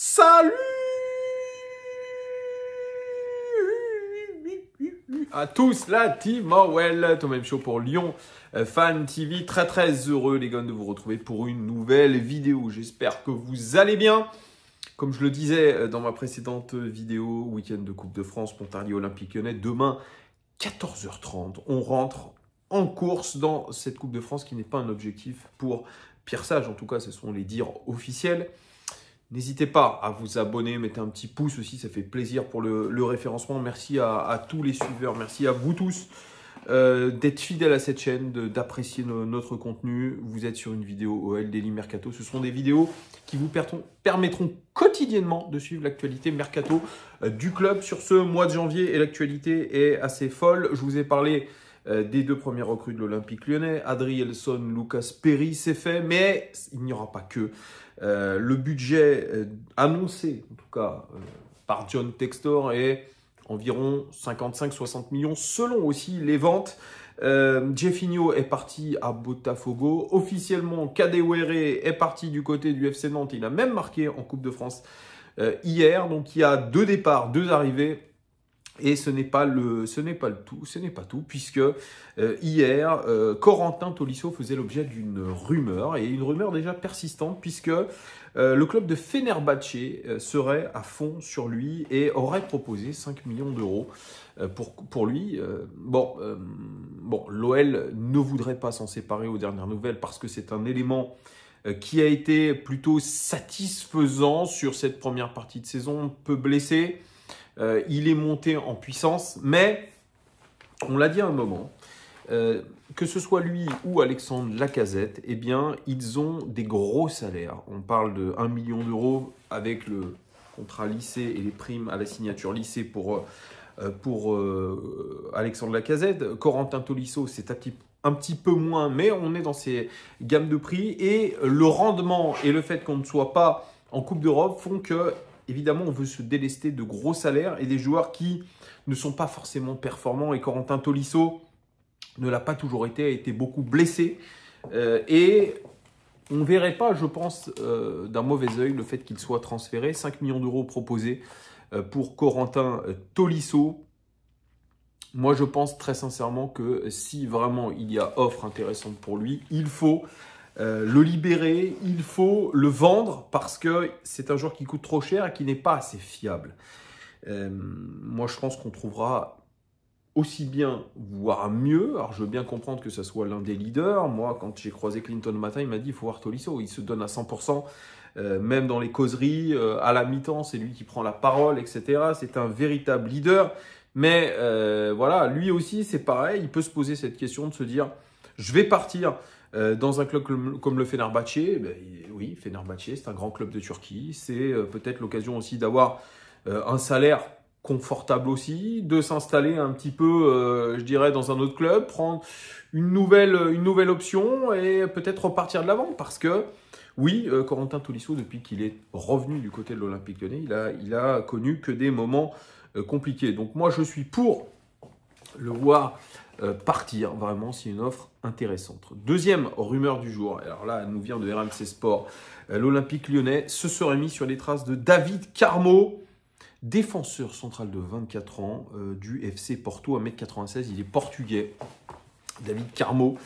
Salut à tous, la team Orwell, ton même show pour Lyon euh, Fan TV. Très très heureux les gars de vous retrouver pour une nouvelle vidéo. J'espère que vous allez bien. Comme je le disais euh, dans ma précédente vidéo, week-end de Coupe de France, Pontarlier Olympique Lyonnais, demain 14h30, on rentre en course dans cette Coupe de France qui n'est pas un objectif pour Pierre Sage, en tout cas ce sont les dires officiels. N'hésitez pas à vous abonner, mettez un petit pouce aussi, ça fait plaisir pour le, référencement. Merci à, tous les suiveurs, merci à vous tous euh, d'être fidèles à cette chaîne, d'apprécier notre contenu. Vous êtes sur une vidéo OL Daily Mercato. Ce seront des vidéos qui vous permettront quotidiennement de suivre l'actualité Mercato euh, du club sur ce mois de janvier. Et l'actualité est assez folle. Je vous ai parlé euh, des deux premiers recrues de l'Olympique lyonnais, Adrielson, Lucas Perry, c'est fait, mais il n'y aura pas que. Euh, le budget euh, annoncé, en tout cas, euh, par John Textor est environ 55-60 millions, selon aussi les ventes. Jeffinho est parti à Botafogo. Officiellement, Kadewere est parti du côté du FC Nantes. Il a même marqué en Coupe de France hier. Donc, il y a deux départs, deux arrivées et ce n'est pas le, ce n'est pas le tout, ce n'est pas tout, puisque euh, hier, euh, Corentin Tolisso faisait l'objet d'une rumeur, et une rumeur déjà persistante, puisque euh, le club de Fenerbahce serait à fond sur lui et aurait proposé 5 millions d'euros pour, pour lui. bon, bon l'OL ne voudrait pas s'en séparer aux dernières nouvelles, parce que c'est un élément qui a été plutôt satisfaisant sur cette première partie de saison, peu blessé. Euh, il est monté en puissance, mais on l'a dit à un moment, euh, que ce soit lui ou Alexandre Lacazette, eh bien, ils ont des gros salaires. On parle de 1 million d'euros avec le contrat lycée et les primes à la signature lycée pour, euh, pour Alexandre Lacazette. Corentin Tolisso, c'est un un petit peu moins, mais on est dans ces gammes de prix. Et le rendement et le fait qu'on ne soit pas en Coupe d'Europe font que évidemment, on veut se délester de gros salaires et des joueurs qui ne sont pas forcément performants. Et Corentin Tolisso ne l'a pas toujours été, a été beaucoup blessé. Euh, et on ne verrait pas, je pense, euh, d'un mauvais oeil le fait qu'il soit transféré. 5 millions d'euros proposés euh, pour Corentin Tolisso. Moi, je pense très sincèrement que si vraiment il y a offre intéressante pour lui, il faut euh, le libérer, il faut le vendre parce que c'est un joueur qui coûte trop cher et qui n'est pas assez fiable. Euh, moi, je pense qu'on trouvera aussi bien, voire mieux. Alors, je veux bien comprendre que ce soit l'un des leaders. Moi, quand j'ai croisé Clinton le matin, il m'a dit il faut voir Tolisso. Il se donne à 100%, euh, même dans les causeries, à la mi-temps, c'est lui qui prend la parole, etc. C'est un véritable leader. Mais voilà, lui aussi, c'est pareil. Il peut se poser cette question de se dire je vais partir euh, dans un club comme, le Fenerbahçe. Ben, oui, Fenerbahçe, c'est un grand club de Turquie. C'est euh, peut-être l'occasion aussi d'avoir euh, un salaire confortable aussi, de s'installer un petit peu, je dirais, dans un autre club, prendre une nouvelle, une nouvelle option et peut-être repartir de l'avant. Parce que, oui, Corentin Tolisso, depuis qu'il est revenu du côté de l'Olympique de il il a connu que des moments compliqués. Donc moi, je suis pour le voir euh, partir vraiment c'est une offre intéressante. Deuxième rumeur du jour, alors là elle nous vient de RMC Sport, euh, l'Olympique lyonnais se serait mis sur les traces de David Carmo, défenseur central de 24 ans euh, du FC Porto à 1m96, il est portugais, David Carmo.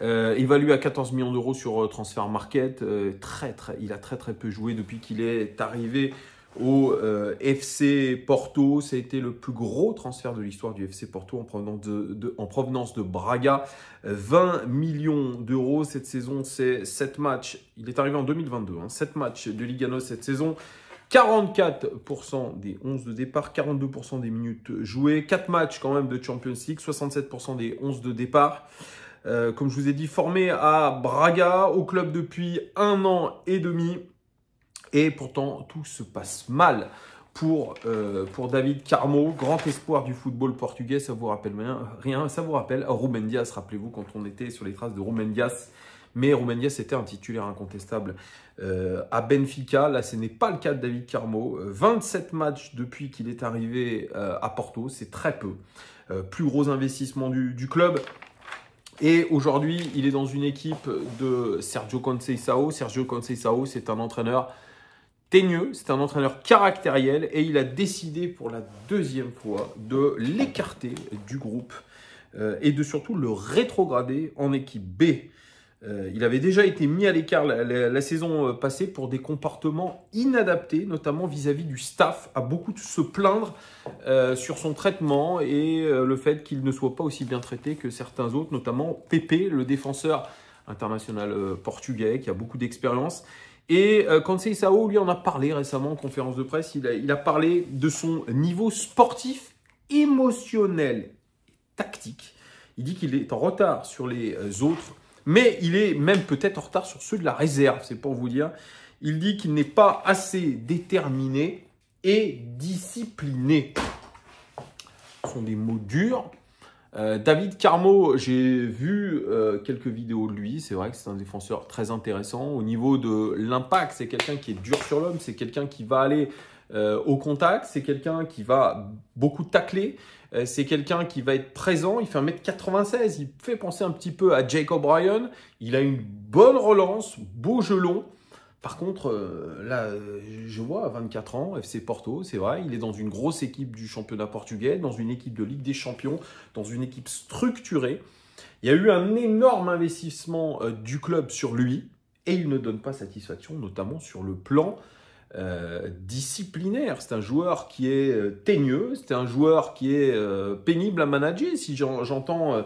évalué à 14 millions d'euros sur Transfer Market, très, très, il a très très peu joué depuis qu'il est arrivé au euh, FC Porto. Ça a été le plus gros transfert de l'histoire du FC Porto en provenance de, en provenance de Braga. 20 euh, millions d'euros cette saison, c'est 7 matchs. Il est arrivé en 2022, 7 hein. matchs de Ligue cette saison. 44% des 11 de départ, 42% des minutes jouées, 4 matchs quand même de Champions League, 67% des 11 de départ. Euh, comme je vous ai dit, formé à Braga, au club depuis un an et demi. Et pourtant, tout se passe mal pour, euh, pour David Carmo, grand espoir du football portugais. Ça vous rappelle rien, ça vous rappelle Ruben rappelez-vous, quand on était sur les traces de Ruben Mais Ruben était un titulaire incontestable euh, à Benfica. Là, ce n'est pas le cas de David Carmo. 27 euh, matchs depuis qu'il est arrivé à Porto, c'est très peu. plus gros investissement du, du club. Et aujourd'hui, il est dans une équipe de Sergio Conceição. Sergio Conceição, c'est un entraîneur Teigneux, c'est un entraîneur caractériel et il a décidé pour la deuxième fois de l'écarter du groupe euh, et de surtout le rétrograder en équipe B. Euh, il avait déjà été mis à l'écart la, saison euh, passée pour des comportements inadaptés, notamment vis-à-vis du staff, à beaucoup de se plaindre sur son traitement et le fait qu'il ne soit pas aussi bien traité que certains autres, notamment Pepe, le défenseur international portugais qui a beaucoup d'expérience et euh, Kansai Sao, lui, en a parlé récemment en conférence de presse. Il a, parlé de son niveau sportif, émotionnel tactique. Il dit qu'il est en retard sur les euh, autres, mais il est même peut-être en retard sur ceux de la réserve, c'est pour vous dire. Il dit qu'il n'est pas assez déterminé et discipliné. Ce sont des mots durs, euh, David Carmo, j'ai vu euh, quelques vidéos de lui. C'est vrai que c'est un défenseur très intéressant. Au niveau de l'impact, c'est quelqu'un qui est dur sur l'homme. C'est quelqu'un qui va aller euh, au contact. C'est quelqu'un qui va beaucoup tacler. c'est quelqu'un qui va être présent. Il fait 1m96. Il fait penser un petit peu à Jacob Ryan, Il a une bonne relance, beau gelon. Par contre, euh, là, je vois, à 24 ans, FC Porto, c'est vrai, il est dans une grosse équipe du championnat portugais, dans une équipe de Ligue des Champions, dans une équipe structurée. Il y a eu un énorme investissement euh, du club sur lui, et il ne donne pas satisfaction, notamment sur le plan euh, disciplinaire. C'est un joueur qui est teigneux, c'est un joueur qui est pénible à manager. Si j'entends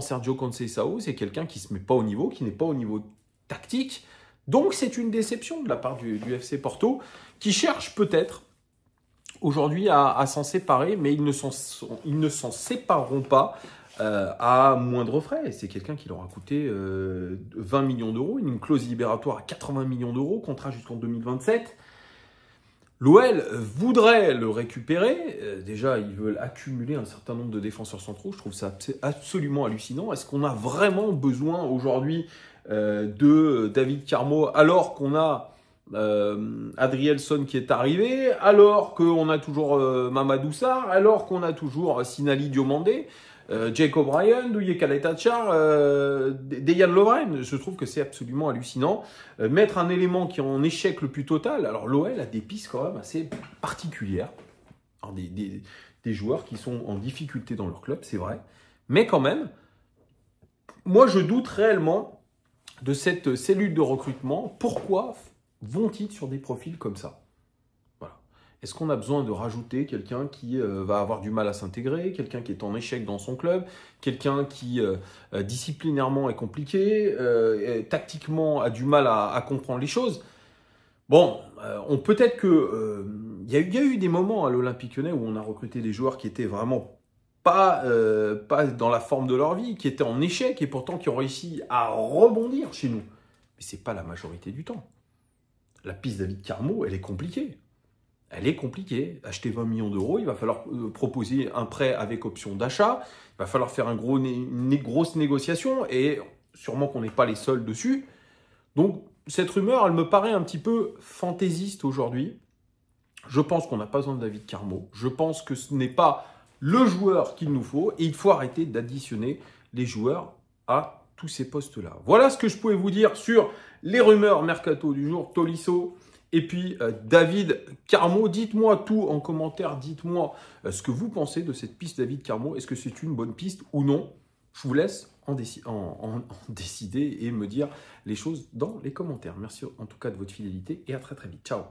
Sergio Conceição, c'est quelqu'un qui se met pas au niveau, qui n'est pas au niveau tactique. Donc c'est une déception de la part du, FC Porto, qui cherche peut-être aujourd'hui à, s'en séparer, mais ils ne s'en sépareront pas. Euh, à moindre frais. C'est quelqu'un qui leur a coûté 20 euh, millions d'euros, une clause libératoire à 80 millions d'euros, contrat jusqu'en 2027. L'OL voudrait le récupérer. Euh, déjà, ils veulent accumuler un certain nombre de défenseurs centraux. Je trouve ça absolument hallucinant. Est-ce qu'on a vraiment besoin aujourd'hui euh, de David Carmo, alors qu'on a euh, Adrielson qui est arrivé, alors qu'on a toujours euh, Mamadou Sarr, alors qu'on a toujours euh, Sinali Diomandé, euh, Jake O'Brien, Douye Kaletachar, Dejan Lovren. Je trouve que c'est absolument hallucinant. mettre un élément qui est en échec le plus total. Alors l'OL a des pistes quand même assez particulières. des, joueurs qui sont en difficulté dans leur club, c'est vrai. Mais quand même, moi je doute réellement de cette cellule de recrutement, pourquoi vont-ils sur des profils comme ça Est-ce qu'on a besoin de rajouter quelqu'un qui euh, va avoir du mal à s'intégrer, quelqu'un qui est en échec dans son club, quelqu'un qui euh, euh, disciplinairement est compliqué, tactiquement a du mal à, comprendre les choses Bon, peut-être que il y, y, a eu des moments à l'Olympique Lyonnais où on a recruté des joueurs qui étaient vraiment pas, euh, pas dans la forme de leur vie, qui étaient en échec et pourtant qui ont réussi à rebondir chez nous. Mais ce n'est pas la majorité du temps. La piste David Carmo, elle est compliquée. Elle est compliquée. Acheter 20 millions d'euros, il va falloir euh, proposer un prêt avec option d'achat, il va falloir faire un gros, une grosse négociation et sûrement qu'on n'est pas les seuls dessus. Donc cette rumeur, elle me paraît un petit peu fantaisiste aujourd'hui. Je pense qu'on n'a pas besoin de David Carmo. Je pense que ce n'est pas le joueur qu'il nous faut et il faut arrêter d'additionner les joueurs à tous ces postes-là. Voilà ce que je pouvais vous dire sur les rumeurs mercato du jour. Tolisso, et puis euh, David Carmo, dites-moi tout en commentaire, dites-moi euh, ce que vous pensez de cette piste David Carmo. Est-ce que c'est une bonne piste ou non Je vous laisse en, décider et me dire les choses dans les commentaires. Merci en tout cas de votre fidélité et à très très vite. Ciao